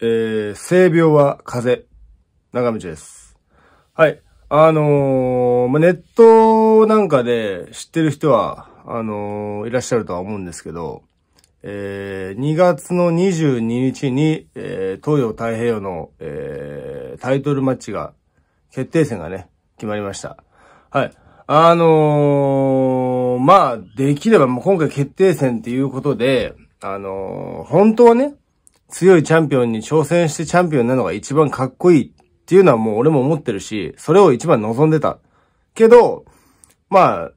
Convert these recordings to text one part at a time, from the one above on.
えー、性病は風邪。長道です。はい。あのー、まネットなんかで知ってる人は、あのー、いらっしゃるとは思うんですけど、えー、2月の22日に、えー、東洋太平洋の、えー、タイトルマッチが、決定戦がね、決まりました。はい。あのー、まあ、できれば、もう今回決定戦っていうことで、あのー、本当はね、強いチャンピオンに挑戦してチャンピオンなのが一番かっこいいっていうのはもう俺も思ってるし、それを一番望んでた。けど、まあ、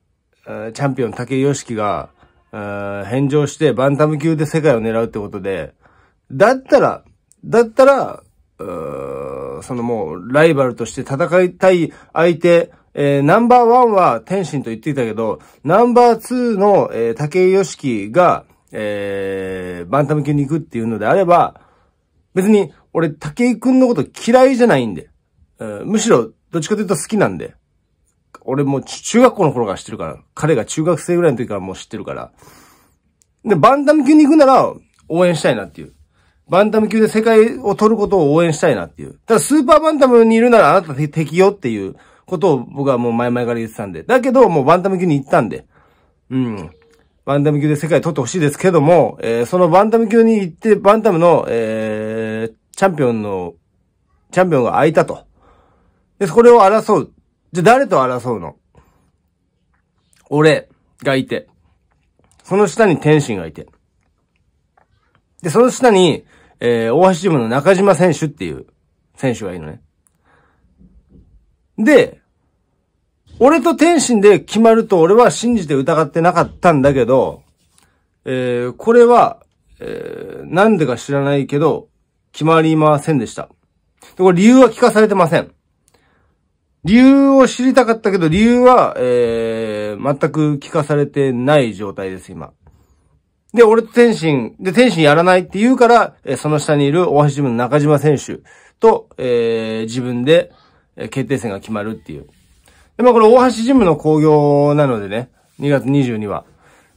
チャンピオン竹井良樹が、返上してバンタム級で世界を狙うってことで、だったら、だったら、そのもう、ライバルとして戦いたい相手、えー、ナンバーワンは天心と言っていたけど、ナンバーツーの、えー、竹井良樹が、えー、バンタム級に行くっていうのであれば、別に、俺、竹井くんのこと嫌いじゃないんで、えー、むしろ、どっちかというと好きなんで、俺も中学校の頃から知ってるから、彼が中学生ぐらいの時からもう知ってるから、で、バンタム級に行くなら、応援したいなっていう。バンタム級で世界を取ることを応援したいなっていう。ただ、スーパーバンタムにいるなら、あなた敵よっていうことを僕はもう前々から言ってたんで。だけど、もうバンタム級に行ったんで。うん。バンタム級で世界取ってほしいですけども、えー、そのバンタム級に行って、バンタムの、えー、チャンピオンの、チャンピオンが空いたと。で、これを争う。じゃ、誰と争うの俺がいて、その下に天心がいて、で、その下に、えー、大橋ジムの中島選手っていう選手がいるのね。で、俺と天心で決まると俺は信じて疑ってなかったんだけど、えー、これは、えー、なんでか知らないけど、決まりませんでした。で、これ理由は聞かされてません。理由を知りたかったけど、理由は、えー、全く聞かされてない状態です、今。で、俺と天心、で、天心やらないって言うから、えー、その下にいる大橋ジムの中島選手と、えー、自分で、え決定戦が決まるっていう。で、まあこれ大橋ジムの工業なのでね、2月22話は。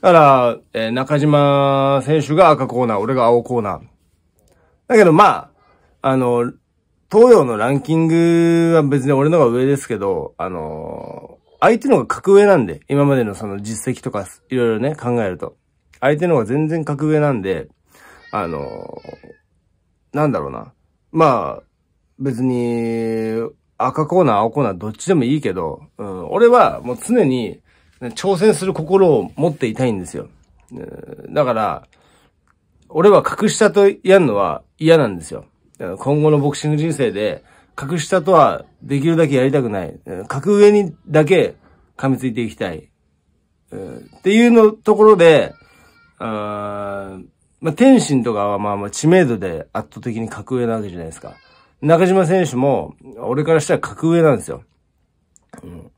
だから、えー、中島選手が赤コーナー、俺が青コーナー。だけどまあ、あの、東洋のランキングは別に俺のが上ですけど、あのー、相手のが格上なんで、今までのその実績とかいろいろね、考えると。相手のが全然格上なんで、あのー、なんだろうな。まあ、別に、赤コーナー、青コーナー、どっちでもいいけど、うん、俺はもう常に、挑戦する心を持っていたいんですよ。だから、俺は格下とやるのは嫌なんですよ。今後のボクシング人生で、格下とはできるだけやりたくない。格上にだけ噛みついていきたい。っていうのところで、あまあ、天心とかはまあまあ知名度で圧倒的に格上なわけじゃないですか。中島選手も、俺からしたら格上なんですよ。うん。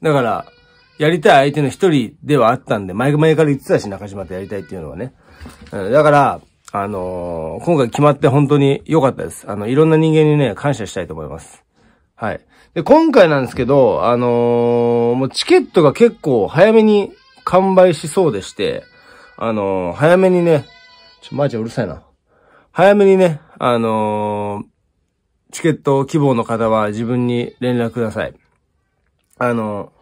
だから、やりたい相手の一人ではあったんで、前々から言ってたし、中島とやりたいっていうのはね。うん、だから、あのー、今回決まって本当に良かったです。あの、いろんな人間にね、感謝したいと思います。はい。で、今回なんですけど、あのー、もうチケットが結構早めに完売しそうでして、あのー、早めにね、ちょ、マーちゃんうるさいな。早めにね、あのー、チケット希望の方は自分に連絡ください。あの、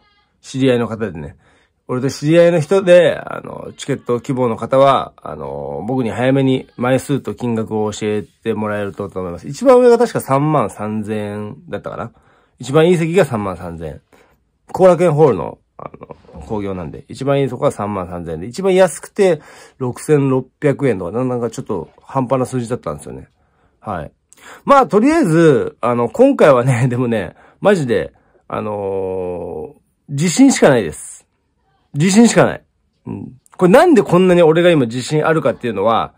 知り合いの方でね。俺と知り合いの人で、あの、チケット希望の方は、あの、僕に早めに枚数と金額を教えてもらえるとと思います。一番上が確か3万3000円だったかな。一番いい席が3万3000円。後楽園ホールの、あの、工業なんで、一番いいとこは3万3000円で、一番安くて6600円とか、なんかちょっと半端な数字だったんですよね。はい。まあ、とりあえず、あの、今回はね、でもね、マジで、あのー、自信しかないです。自信しかない。うん。これなんでこんなに俺が今自信あるかっていうのは、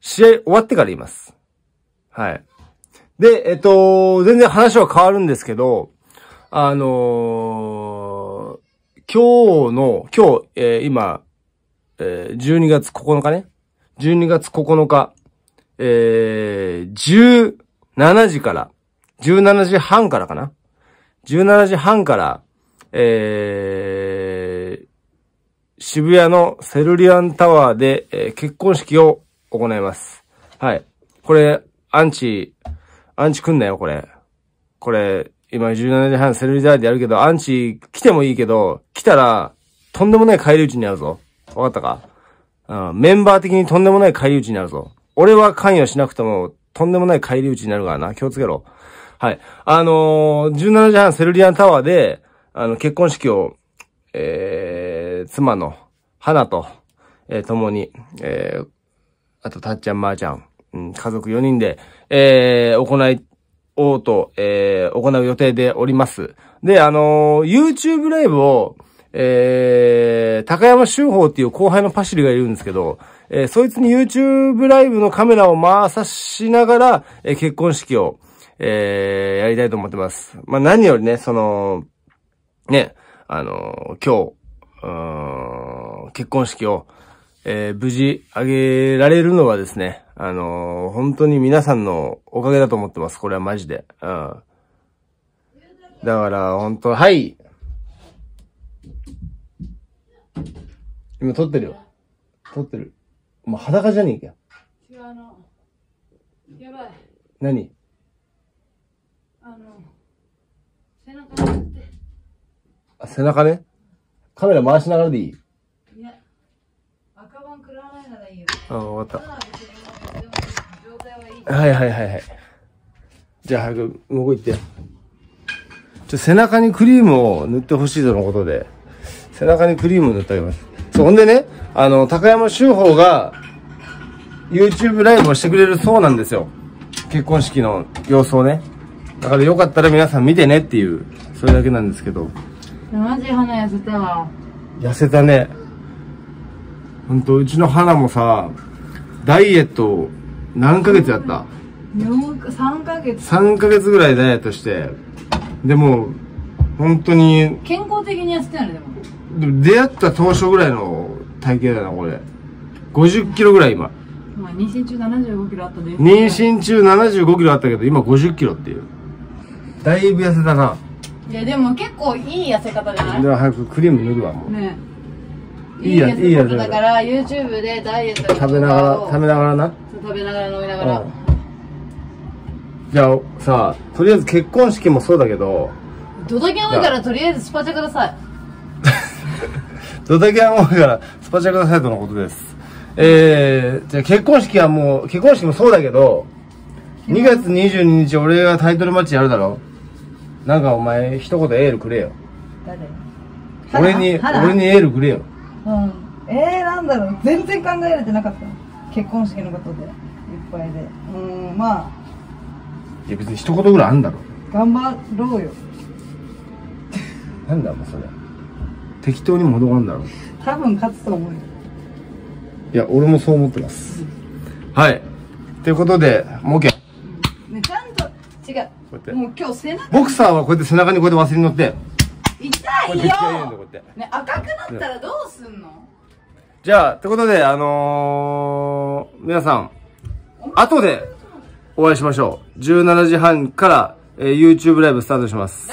試合終わってから言います。はい。で、えっと、全然話は変わるんですけど、あのー、今日の、今日、えー、今、えー、12月9日ね。12月9日。えー、17時から、17時半からかな ?17 時半から、えー、渋谷のセルリアンタワーで、えー、結婚式を行います。はい。これ、アンチ、アンチ来んなよ、これ。これ、今17時半セルリアンでやるけど、アンチ来てもいいけど、来たら、とんでもない返り討ちになるぞ。わかったかうん、メンバー的にとんでもない返り討ちになるぞ。俺は関与しなくても、とんでもない返り討ちになるからな。気をつけろ。はい。あのー、17時半セルリアンタワーで、あの、結婚式を、えー、妻の、花と、えー、共に、えー、あと、たっちゃん、まー、あ、ちゃん、うん、家族4人で、えー、行い、おうと、えー、行う予定でおります。で、あのー、YouTube ライブを、えー、高山修法っていう後輩のパシリがいるんですけど、えー、そいつに YouTube ライブのカメラを回さしながら、えー、結婚式を、えー、やりたいと思ってます。まあ、何よりね、その、ね、あのー、今日、結婚式を、えー、無事あげられるのはですね、あのー、本当に皆さんのおかげだと思ってます。これはマジで。うん。だから、本当はい。今撮ってるよ。撮ってる。まあ、裸じゃねえかよ。違う、あの、やばい。何あの、背中にって。あ、背中ねカメラ回しながらでいいいや、赤番食らわないならいいよ、あ、あ、わかった。はいはいはいはい。じゃあ早く向こう行って。ちょ、背中にクリームを塗ってほしいとのことで、背中にクリーム塗ってあげます。そう、ほんでね、あの、高山修法が、YouTube ライブをしてくれるそうなんですよ。結婚式の様子をね。だからよかったら皆さん見てねっていう、それだけなんですけど。マジ花痩せたわ。痩せたね。ほんと、うちの花もさ、ダイエット、何ヶ月やった3ヶ月3ヶ月ぐらいダイエットしてでも本当に健康的に痩せたよねでもでも出会った当初ぐらいの体型だな、これ。50キロぐらい今。まあ、妊娠中75キロあったです、妊娠中75キロあったけど、今50キロっていう。だいぶ痩せたな。いや、でも結構いい痩せ方じゃないでは早くクリーム塗るわ、もう。ねいいや、つ、いいやつ。だから、YouTube でダイエット食べながら、食べながらな。食べながら飲みながら。うん、じゃあ、さあ、とりあえず結婚式もそうだけど。ドタキャン多いから、とりあえずスパチャください。それだけは思うから、スパチャくださいとのことです。えー、じゃ結婚式はもう、結婚式もそうだけど、2月22日俺がタイトルマッチやるだろなんかお前、一言エールくれよ。誰俺に、俺にエールくれよ。うん。えー、なんだろう。全然考えられてなかった。結婚式のことで、いっぱいで。うん、まあ。いや別に一言ぐらいあんだろ。頑張ろうよ。なんだお前それ。適当に戻らんだろう多分勝つと思うよいや俺もそう思ってます、うん、はいということでもう OK ねちゃんと違うこうやってもう今日背中ボクサーはこうやって背中にこうやって忘れに乗って痛いよね赤くなったらどうすんの、じゃあ、ということで、あのー、皆さん、後でお会いしましょう。17時半から、えー、YouTube ライブスタートします。